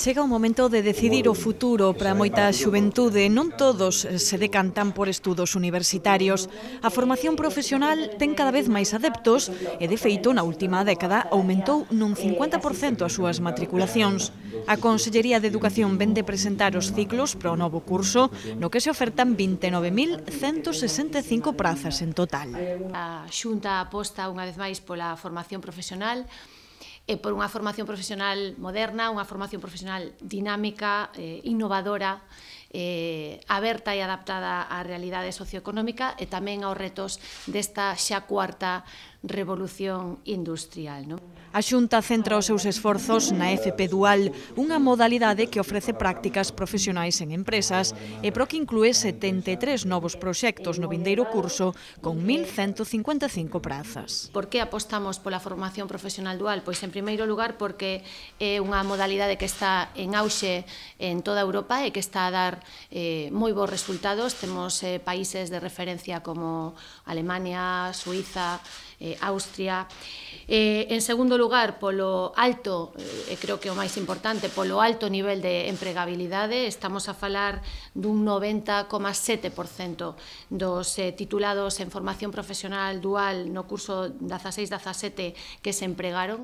Chega o momento de decidir o futuro para moita xuventude. Non todos se decantan por estudos universitarios. A formación profesional ten cada vez máis adeptos e, de feito, na última década aumentou nun 50% as súas matriculacións. A Consellería de Educación ven de presentar os ciclos para o novo curso, no que se ofertan 29.165 prazas en total. A Xunta aposta unha vez máis pola formación profesional e eh, por unha formación profesional moderna, unha formación profesional dinámica, eh, innovadora, eh, aberta e adaptada á realidade socioeconómica e tamén aos retos desta xa cuarta revolución industrial. ¿no? A Xunta centra os seus esforzos na FP Dual, unha modalidade que ofrece prácticas profesionais en empresas e pro que inclúe 73 novos proxectos no vindeiro curso con 1.155 prazas. Por que apostamos pola formación profesional dual? Pois en primeiro lugar porque é unha modalidade que está en auxe en toda Europa e que está a dar eh, moi bons resultados. Temos eh, países de referencia como Alemania, Suiza, eh, Austria. Eh, en segundo lugar, polo alto, eh, creo que o máis importante, polo alto nivel de empregabilidade, estamos a falar dun 90,7% dos eh, titulados en formación profesional dual no curso 16-17 que se empregaron.